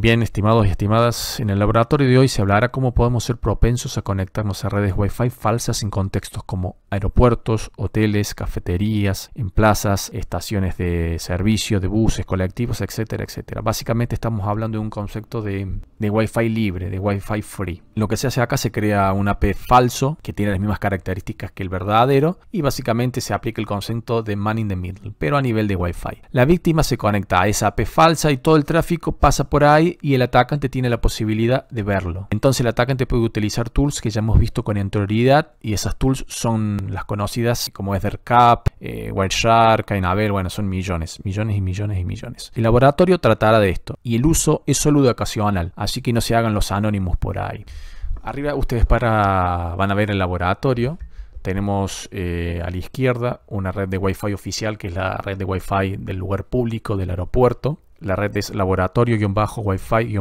Bien, estimados y estimadas, en el laboratorio de hoy se hablará cómo podemos ser propensos a conectarnos a redes Wi-Fi falsas en contextos como aeropuertos, hoteles, cafeterías, en plazas, estaciones de servicio, de buses, colectivos, etcétera, etcétera. Básicamente estamos hablando de un concepto de, de Wi-Fi libre, de Wi-Fi free. Lo que se hace acá se crea un AP falso que tiene las mismas características que el verdadero y básicamente se aplica el concepto de man in the middle, pero a nivel de Wi-Fi. La víctima se conecta a esa AP falsa y todo el tráfico pasa por ahí y el atacante tiene la posibilidad de verlo. Entonces el atacante puede utilizar tools que ya hemos visto con anterioridad y esas tools son las conocidas como EtherCap, eh, Wildshark, Cainabel, bueno, son millones, millones y millones y millones. El laboratorio tratará de esto y el uso es solo de ocasional, así que no se hagan los anónimos por ahí. Arriba ustedes para, van a ver el laboratorio. Tenemos eh, a la izquierda una red de Wi-Fi oficial, que es la red de Wi-Fi del lugar público del aeropuerto. La red es laboratorio bajo wifi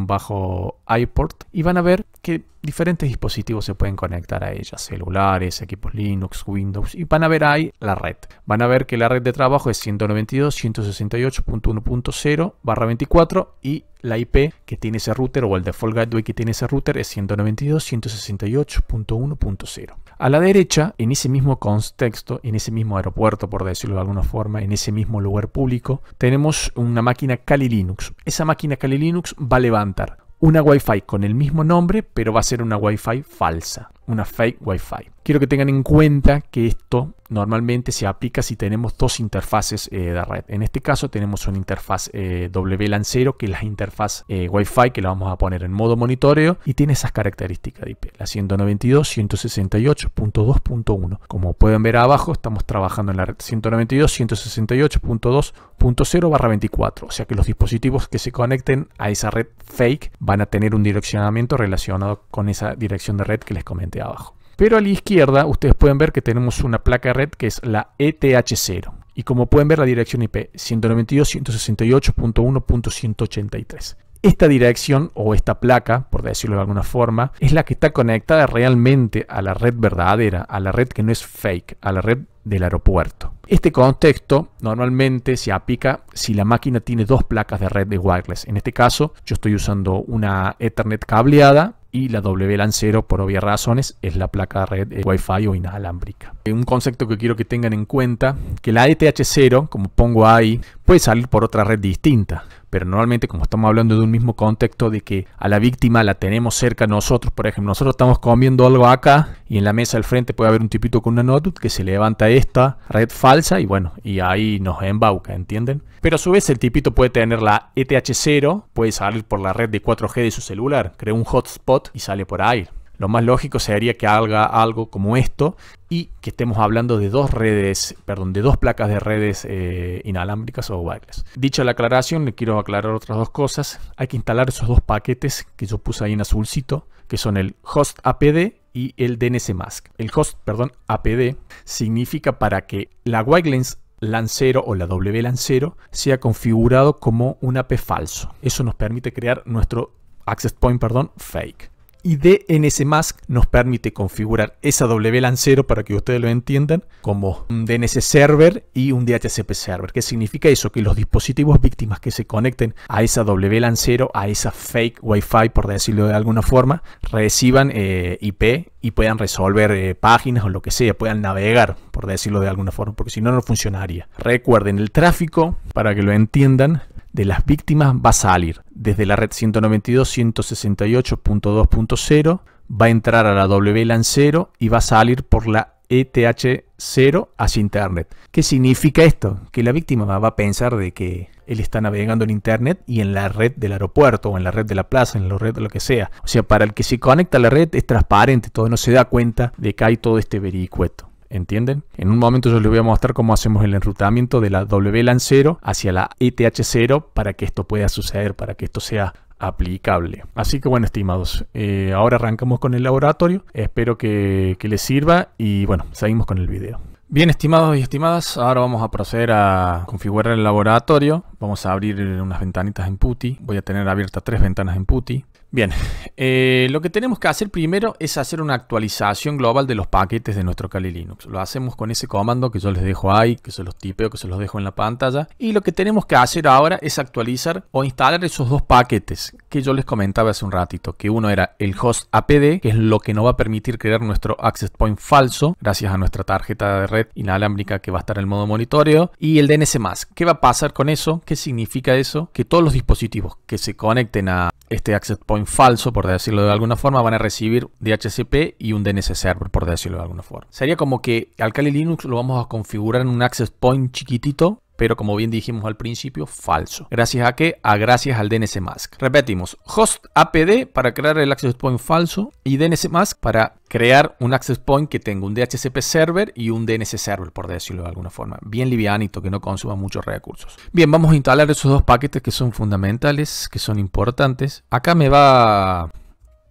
iport y van a ver que diferentes dispositivos se pueden conectar a ella, celulares, equipos Linux, Windows, y van a ver ahí la red. Van a ver que la red de trabajo es 192.168.1.0 barra 24 y la IP que tiene ese router o el default gateway que tiene ese router es 192.168.1.0. A la derecha, en ese mismo contexto, en ese mismo aeropuerto, por decirlo de alguna forma, en ese mismo lugar público, tenemos una máquina Kali Linux. Esa máquina Kali Linux va a levantar una Wi-Fi con el mismo nombre, pero va a ser una Wi-Fi falsa una fake Wi-Fi. Quiero que tengan en cuenta que esto normalmente se aplica si tenemos dos interfaces eh, de red. En este caso tenemos una interfaz eh, WLAN 0 que es la interfaz eh, Wi-Fi que la vamos a poner en modo monitoreo y tiene esas características de IP, la 192.168.2.1. Como pueden ver abajo estamos trabajando en la red 192.168.2.0 barra 24, o sea que los dispositivos que se conecten a esa red fake van a tener un direccionamiento relacionado con esa dirección de red que les comenté abajo. Pero a la izquierda ustedes pueden ver que tenemos una placa red que es la ETH0. Y como pueden ver la dirección IP 192.168.1.183. Esta dirección o esta placa, por decirlo de alguna forma, es la que está conectada realmente a la red verdadera, a la red que no es fake, a la red del aeropuerto. Este contexto normalmente se aplica si la máquina tiene dos placas de red de wireless. En este caso yo estoy usando una Ethernet cableada y la WLAN 0, por obvias razones, es la placa de red eh, Wi-Fi o inalámbrica. Un concepto que quiero que tengan en cuenta, que la ETH0, como pongo ahí, puede salir por otra red distinta. Pero normalmente como estamos hablando de un mismo contexto de que a la víctima la tenemos cerca nosotros, por ejemplo, nosotros estamos comiendo algo acá y en la mesa al frente puede haber un tipito con una notebook que se levanta esta red falsa y bueno, y ahí nos embauca, ¿entienden? Pero a su vez el tipito puede tener la ETH0, puede salir por la red de 4G de su celular, crea un hotspot y sale por ahí. Lo más lógico sería que haga algo como esto y que estemos hablando de dos redes, perdón, de dos placas de redes eh, inalámbricas o wireless. Dicha la aclaración, le quiero aclarar otras dos cosas. Hay que instalar esos dos paquetes que yo puse ahí en azulcito, que son el host APD y el DNS mask. El host, perdón, APD significa para que la wireless Lancero o la W Lancero sea configurado como un AP falso. Eso nos permite crear nuestro access point, perdón, fake y DNS Mask nos permite configurar esa WLAN 0 para que ustedes lo entiendan como un DNS server y un DHCP server. ¿Qué significa eso? Que los dispositivos víctimas que se conecten a esa WLAN 0, a esa fake Wi-Fi, por decirlo de alguna forma, reciban eh, IP y puedan resolver eh, páginas o lo que sea, puedan navegar, por decirlo de alguna forma, porque si no, no funcionaría. Recuerden, el tráfico, para que lo entiendan, de las víctimas va a salir desde la red 192.168.2.0, va a entrar a la WLAN 0 y va a salir por la ETH0 hacia Internet. ¿Qué significa esto? Que la víctima va a pensar de que él está navegando en Internet y en la red del aeropuerto o en la red de la plaza, en la red de lo que sea. O sea, para el que se conecta a la red es transparente, todo no se da cuenta de que hay todo este vericueto. ¿entienden? En un momento yo les voy a mostrar cómo hacemos el enrutamiento de la WLAN 0 hacia la ETH 0 para que esto pueda suceder, para que esto sea aplicable. Así que bueno, estimados, eh, ahora arrancamos con el laboratorio. Espero que, que, les sirva y bueno, seguimos con el video. Bien, estimados y estimadas, ahora vamos a proceder a configurar el laboratorio. Vamos a abrir unas ventanitas en PuTTY. Voy a tener abiertas tres ventanas en PuTTY. Bien, eh, lo que tenemos que hacer primero es hacer una actualización global de los paquetes de nuestro Kali Linux. Lo hacemos con ese comando que yo les dejo ahí, que se los tipeo, que se los dejo en la pantalla. Y lo que tenemos que hacer ahora es actualizar o instalar esos dos paquetes que yo les comentaba hace un ratito. Que uno era el host APD, que es lo que nos va a permitir crear nuestro access point falso, gracias a nuestra tarjeta de red inalámbrica que va a estar en el modo monitoreo. Y el DNS+. ¿Qué va a pasar con eso? ¿Qué significa eso? Que todos los dispositivos que se conecten a este access point falso, por decirlo de alguna forma, van a recibir DHCP y un DNS server, por decirlo de alguna forma. Sería como que al Kali Linux lo vamos a configurar en un access point chiquitito pero como bien dijimos al principio, falso. Gracias a qué? A gracias al DNS Mask. Repetimos, host APD para crear el access point falso y DNS Mask para crear un access point que tenga un DHCP server y un DNS server, por decirlo de alguna forma. Bien livianito, que no consuma muchos recursos. Bien, vamos a instalar esos dos paquetes que son fundamentales, que son importantes. Acá me va,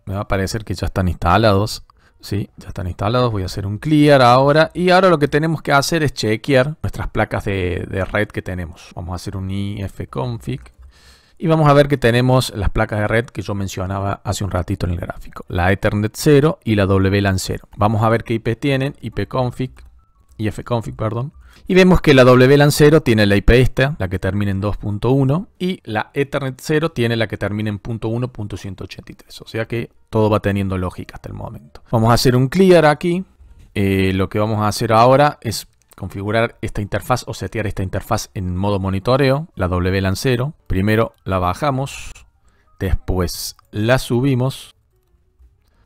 me va a parecer que ya están instalados. Sí, ya están instalados. Voy a hacer un clear ahora. Y ahora lo que tenemos que hacer es chequear nuestras placas de, red que tenemos. Vamos a hacer un ifconfig. Y vamos a ver que tenemos las placas de red que yo mencionaba hace un ratito en el gráfico. La Ethernet 0 y la WLAN 0. Vamos a ver qué IP tienen. ipconfig, ifconfig, perdón. Y vemos que la WLAN 0 tiene la IP esta, la que termina en 2.1, y la Ethernet 0 tiene la que termina en .1.183. O sea que todo va teniendo lógica hasta el momento. Vamos a hacer un clear aquí. Eh, lo que vamos a hacer ahora es configurar esta interfaz o setear esta interfaz en modo monitoreo, la WLAN 0. Primero la bajamos, después la subimos,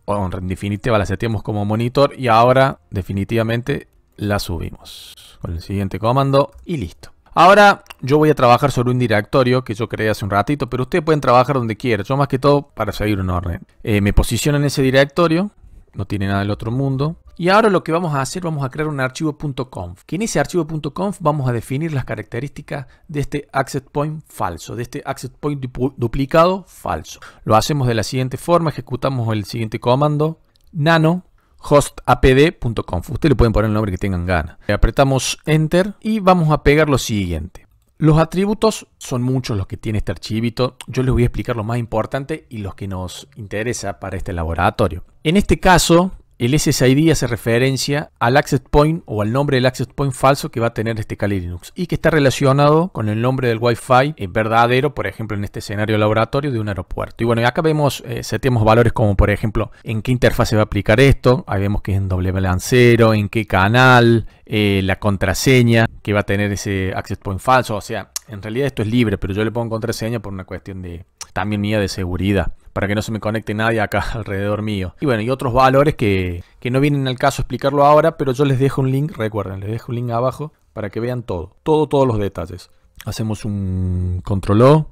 o en definitiva la seteamos como monitor y ahora definitivamente la subimos con el siguiente comando y listo. Ahora yo voy a trabajar sobre un directorio que yo creé hace un ratito, pero ustedes pueden trabajar donde quieran. Yo más que todo para seguir un orden. Eh, me posiciono en ese directorio, no tiene nada del otro mundo. Y ahora lo que vamos a hacer, vamos a crear un archivo.conf que en ese archivo.conf vamos a definir las características de este access point falso, de este access point duplicado falso. Lo hacemos de la siguiente forma, ejecutamos el siguiente comando, nano hostapd.conf. Ustedes le pueden poner el nombre que tengan ganas. Apretamos Enter y vamos a pegar lo siguiente. Los atributos son muchos los que tiene este archivito. Yo les voy a explicar lo más importante y los que nos interesa para este laboratorio. En este caso, el SSID hace referencia al access point o al nombre del access point falso que va a tener este Kali Linux y que está relacionado con el nombre del Wi-Fi eh, verdadero, por ejemplo, en este escenario laboratorio de un aeropuerto. Y bueno, acá vemos, eh, seteamos valores como, por ejemplo, en qué interfaz se va a aplicar esto. Ahí vemos que es en doble balancero, en qué canal, eh, la contraseña que va a tener ese access point falso. O sea, en realidad esto es libre, pero yo le pongo contraseña por una cuestión de también mía de seguridad para que no se me conecte nadie acá alrededor mío. Y bueno, y otros valores que, no vienen al caso explicarlo ahora, pero yo les dejo un link, recuerden, les dejo un link abajo para que vean todo, todo, todos los detalles. Hacemos un control O,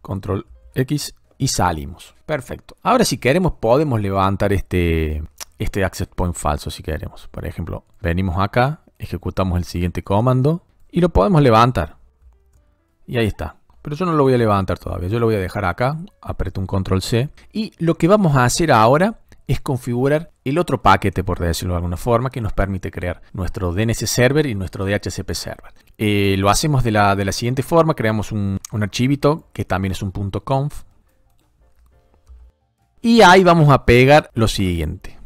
control X y salimos. Perfecto. Ahora si queremos podemos levantar este, este access point falso si queremos. Por ejemplo, venimos acá, ejecutamos el siguiente comando y lo podemos levantar. Y ahí está. Pero yo no lo voy a levantar todavía, yo lo voy a dejar acá, aprieto un control C. Y lo que vamos a hacer ahora es configurar el otro paquete, por decirlo de alguna forma, que nos permite crear nuestro DNS server y nuestro DHCP server. Eh, lo hacemos de la, siguiente forma, creamos un, un archivito que también es un .conf. Y ahí vamos a pegar lo siguiente.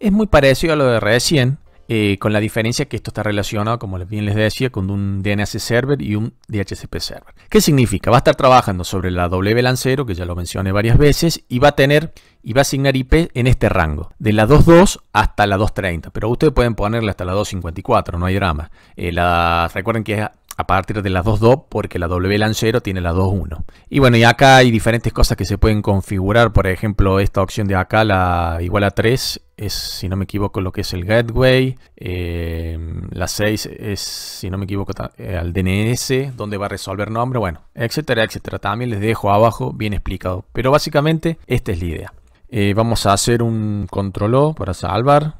Es muy parecido a lo de recién, eh, con la diferencia que esto está relacionado, como bien les decía, con un DNS server y un DHCP server. ¿Qué significa? Va a estar trabajando sobre la WLAN Lancero, que ya lo mencioné varias veces, y va a tener y va a asignar IP en este rango, de la 2.2 hasta la 2.30, pero ustedes pueden ponerle hasta la 2.54, no hay drama. Eh, la, recuerden que es a partir de las 2.2 porque la W Lancero tiene la 2.1. Y bueno, y acá hay diferentes cosas que se pueden configurar. Por ejemplo, esta opción de acá, la igual a 3, es, si no me equivoco, lo que es el gateway. Em, la 6 es, si no me equivoco, eh, al DNS, donde va a resolver nombre, bueno, etcétera, etcétera. También les dejo abajo bien explicado. Pero básicamente, esta es la idea. Eh, vamos a hacer un control O para salvar.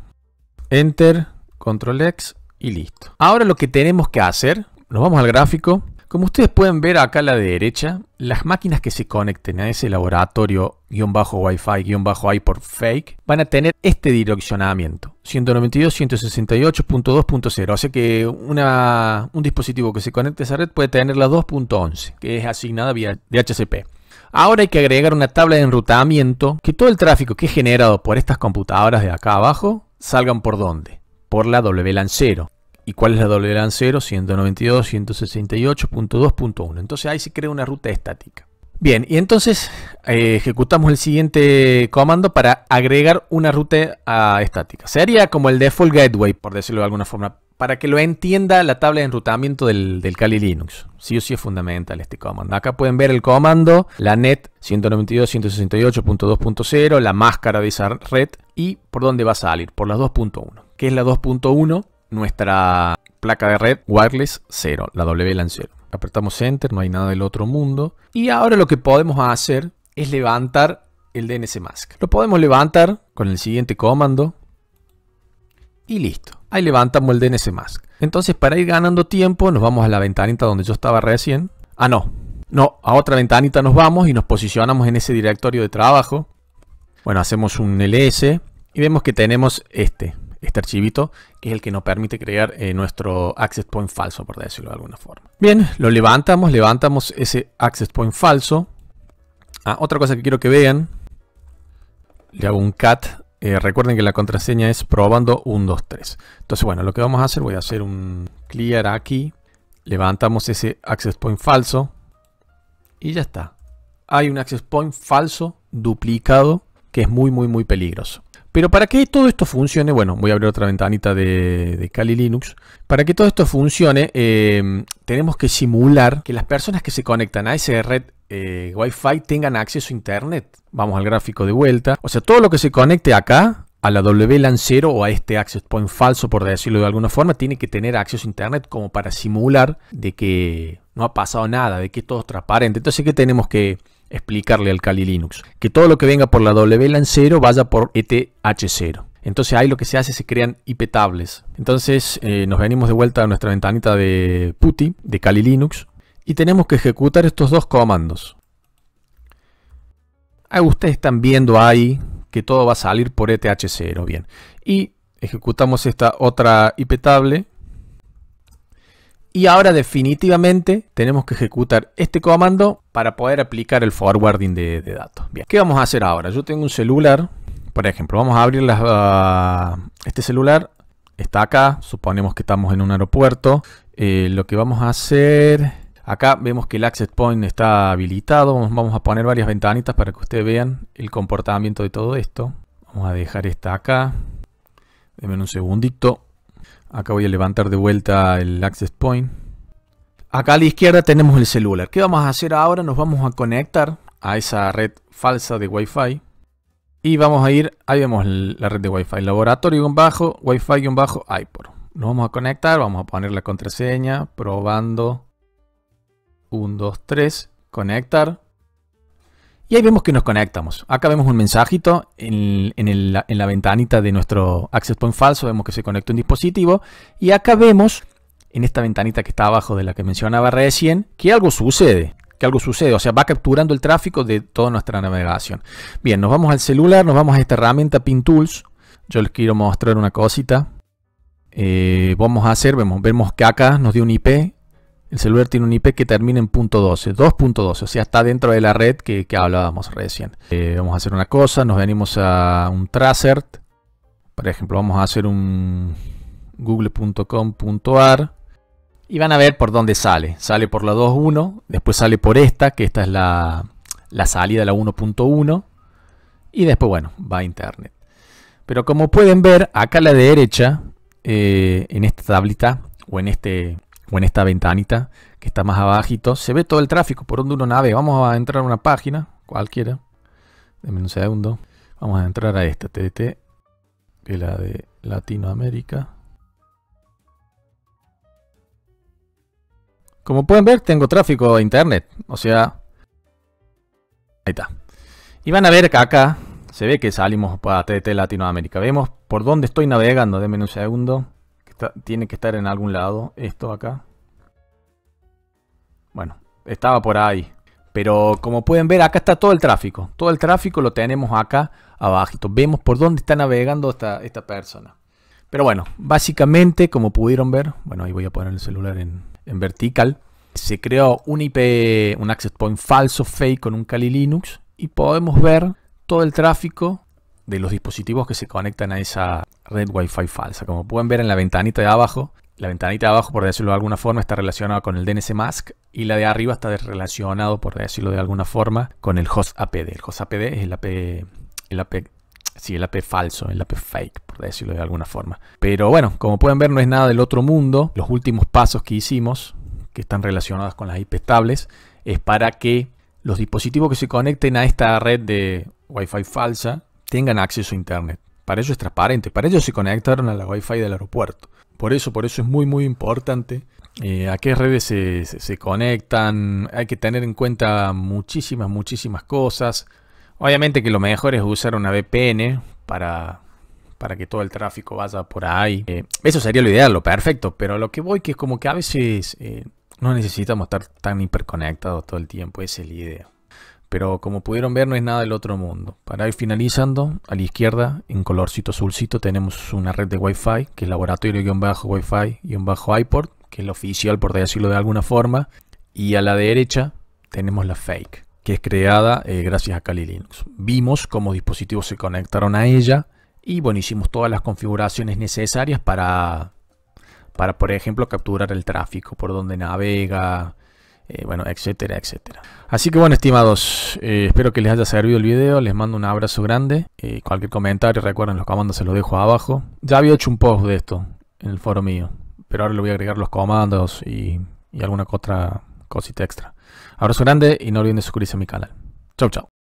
Enter, control X y listo. Ahora lo que tenemos que hacer nos vamos al gráfico. Como ustedes pueden ver acá a la derecha, las máquinas que se conecten a ese laboratorio Wi-Fi-I por fake van a tener este direccionamiento 192.168.2.0 Así que una, un dispositivo que se conecte a esa red puede tener la 2.11 que es asignada vía DHCP Ahora hay que agregar una tabla de enrutamiento que todo el tráfico que es generado por estas computadoras de acá abajo salgan por dónde? Por la WLAN 0. ¿Y cuál es la doble 0? 192.168.2.1. Entonces ahí se crea una ruta estática. Bien, y entonces eh, ejecutamos el siguiente comando para agregar una ruta estática. Sería como el default gateway, por decirlo de alguna forma, para que lo entienda la tabla de enrutamiento del, del Kali Linux. Sí o sí es fundamental este comando. Acá pueden ver el comando, la net 192.168.2.0, la máscara de esa red y por dónde va a salir, por la 2.1. ¿Qué es la 2.1? nuestra placa de red wireless 0, la WLAN 0. Apretamos Enter, no hay nada del otro mundo. Y ahora lo que podemos hacer es levantar el DNS mask. Lo podemos levantar con el siguiente comando. Y listo. Ahí levantamos el DNS mask. Entonces para ir ganando tiempo nos vamos a la ventanita donde yo estaba recién. Ah, no. No, a otra ventanita nos vamos y nos posicionamos en ese directorio de trabajo. Bueno, hacemos un ls y vemos que tenemos este este archivito, es el que nos permite crear eh, nuestro access point falso, por decirlo de alguna forma. Bien, lo levantamos, levantamos ese access point falso. Ah, otra cosa que quiero que vean, le hago un cat. Eh, recuerden que la contraseña es probando 1, 2, 3. Entonces, bueno, lo que vamos a hacer, voy a hacer un clear aquí. Levantamos ese access point falso. Y ya está. Hay un access point falso duplicado que es muy, muy, muy peligroso. Pero para que todo esto funcione, bueno, voy a abrir otra ventanita de, de Kali Linux. Para que todo esto funcione, em, tenemos que simular que las personas que se conectan a esa red eh, Wi-Fi tengan acceso a Internet. Vamos al gráfico de vuelta. O sea, todo lo que se conecte acá a la WLAN 0 o a este access point falso, por decirlo de alguna forma, tiene que tener acceso a Internet como para simular de que no ha pasado nada, de que todo es transparente. Entonces, ¿qué tenemos que explicarle al Kali Linux. Que todo lo que venga por la WLAN 0 vaya por ETH0. Entonces ahí lo que se hace se crean IP tables. Entonces eh, nos venimos de vuelta a nuestra ventanita de PuTTY, de Kali Linux, y tenemos que ejecutar estos dos comandos. Ah, ustedes están viendo ahí que todo va a salir por ETH0, bien. Y ejecutamos esta otra IP table y ahora definitivamente tenemos que ejecutar este comando para poder aplicar el forwarding de, datos. Bien, ¿qué vamos a hacer ahora? Yo tengo un celular, por ejemplo, vamos a abrir ah, este celular, está acá, suponemos que estamos en un aeropuerto. Eh, lo que vamos a hacer, acá vemos que el access point está habilitado, vamos a poner varias ventanitas para que ustedes vean el comportamiento de todo esto. Vamos a dejar esta acá, denme un segundito. Acá voy a levantar de vuelta el access point. Acá a la izquierda tenemos el celular. ¿Qué vamos a hacer ahora? Nos vamos a conectar a esa red falsa de Wi-Fi. Y vamos a ir, ahí vemos la red de Wi-Fi. Laboratorio-bajo, Wi-Fi-iPod. Nos vamos a conectar, vamos a poner la contraseña, probando. 1, 2, 3, conectar. Y ahí vemos que nos conectamos. Acá vemos un mensajito en, la ventanita de nuestro access point falso. Vemos que se conecta un dispositivo. Y acá vemos, en esta ventanita que está abajo de la que mencionaba recién, que algo sucede. Que algo sucede, o sea, va capturando el tráfico de toda nuestra navegación. Bien, nos vamos al celular, nos vamos a esta herramienta pin tools Yo les quiero mostrar una cosita. Eh, vamos a hacer, vemos, vemos que acá nos dio un IP el celular tiene un IP que termina en .12, 2.12, o sea, está dentro de la red que, hablábamos recién. Eh, vamos a hacer una cosa, nos venimos a un tracer, por ejemplo, vamos a hacer un google.com.ar y van a ver por dónde sale. Sale por la 2.1, después sale por esta, que esta es la, salida de la 1.1 y después, bueno, va a internet. Pero como pueden ver, acá a la derecha, eh, en esta tablita o en este o en esta ventanita que está más abajito, se ve todo el tráfico por donde uno nave. Vamos a entrar a una página, cualquiera. de un segundo. Vamos a entrar a esta TDT, que la de Latinoamérica. Como pueden ver, tengo tráfico de internet. O sea, ahí está. Y van a ver que acá se ve que salimos para TDT Latinoamérica. Vemos por dónde estoy navegando. de un segundo tiene que estar en algún lado esto acá. Bueno, estaba por ahí. Pero como pueden ver, acá está todo el tráfico. Todo el tráfico lo tenemos acá abajo. Vemos por dónde está navegando esta, esta persona. Pero bueno, básicamente, como pudieron ver, bueno, ahí voy a poner el celular en, en vertical. Se creó un IP, un access point falso, fake con un Kali Linux. Y podemos ver todo el tráfico de los dispositivos que se conectan a esa red Wi-Fi falsa. Como pueden ver en la ventanita de abajo, la ventanita de abajo, por decirlo de alguna forma, está relacionada con el DNS mask y la de arriba está relacionada, por decirlo de alguna forma, con el host APD. El host APD es el AP, el AP sí, el AP falso, el AP fake, por decirlo de alguna forma. Pero bueno, como pueden ver, no es nada del otro mundo. Los últimos pasos que hicimos, que están relacionados con las IP estables, es para que los dispositivos que se conecten a esta red de Wi-Fi falsa tengan acceso a Internet. Para eso es transparente, para ellos se conectaron a la wifi del aeropuerto. Por eso, por eso es muy, muy importante eh, a qué redes se, conectan. Hay que tener en cuenta muchísimas, muchísimas cosas. Obviamente que lo mejor es usar una VPN para, para que todo el tráfico vaya por ahí. Eh, eso sería lo ideal, lo perfecto. Pero lo que voy que es como que a veces eh, no necesitamos estar tan hiperconectados todo el tiempo. es el idea pero como pudieron ver no es nada del otro mundo. Para ir finalizando, a la izquierda, en colorcito azulcito, tenemos una red de Wi-Fi, que es laboratorio-Wi-Fi-iPod, que es la oficial por decirlo de alguna forma, y a la derecha tenemos la fake, que es creada eh, gracias a Kali Linux. Vimos cómo dispositivos se conectaron a ella y bueno, hicimos todas las configuraciones necesarias para, para por ejemplo, capturar el tráfico, por donde navega, eh, bueno, etcétera, etcétera. Así que bueno, estimados, eh, espero que les haya servido el video, les mando un abrazo grande, eh, cualquier comentario, recuerden los comandos, se los dejo abajo. Ya había hecho un post de esto en el foro mío, pero ahora le voy a agregar los comandos y, y alguna otra cosita extra. Abrazo grande y no olviden suscribirse a mi canal. Chau, chau.